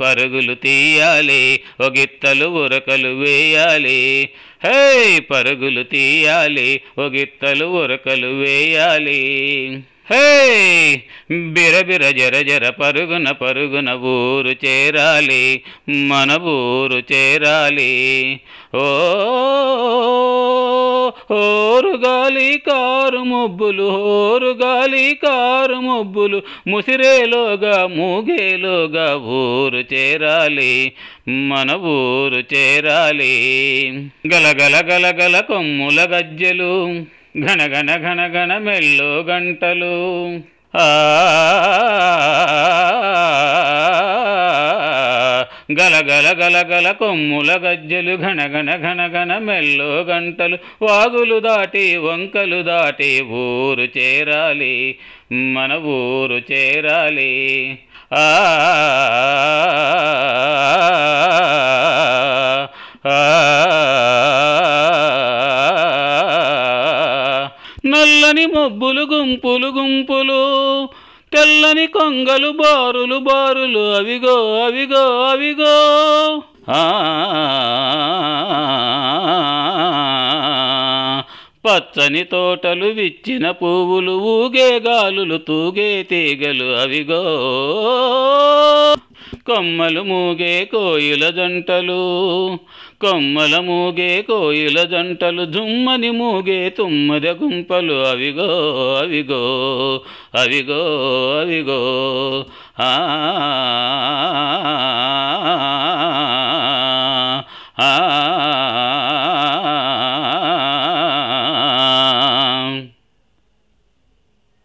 పరుగులు తీయాలి ఒగిత్తలు ఉరకలు వేయాలి హే పరుగులు తీయాలి ఒగిత్తలు ఉరకలు వేయాలి హే బిరబిర జర జర పరుగున పరుగున ఊరు చేరాలి మన ఊరు చేరాలి ఓ హోరుగాలి కారు మొబ్బులు హోరుగాలి కారు మొబ్బులు ముసిరేలోగా మూగేలోగా ఊరు చేరాలి మన ఊరు చేరాలి గలగల గలగల కొమ్ముల గజ్జలు ఘన ఘన ఘన ఘన మెల్లో గంటలు ఆ గల గల గల గల కొమ్ముల గజ్జలు ఘన ఘన ఘన ఘన మెల్లో గంటలు వాగులు దాటి వంకలు దాటి ఊరు చేరాలి మన ఊరు చేరాలి ఆ నల్లని మబ్బులు గుంపులు గుంపులు తెల్లని కొంగలు బారులు బారులు అవిగో అవిగో అవిగో పచ్చని తోటలు విచ్చిన పువ్వులు ఊగే గాలులు తూగే తీగలు అవిగో కొమ్మలు మూగే కోయిల జంటలు కొమ్మల మూగే కోయిల జంటలు జుమ్మని మూగే తుమ్మద గుంపలు అవిగో అవిగో అవిగో అవిగో ఆ ఆ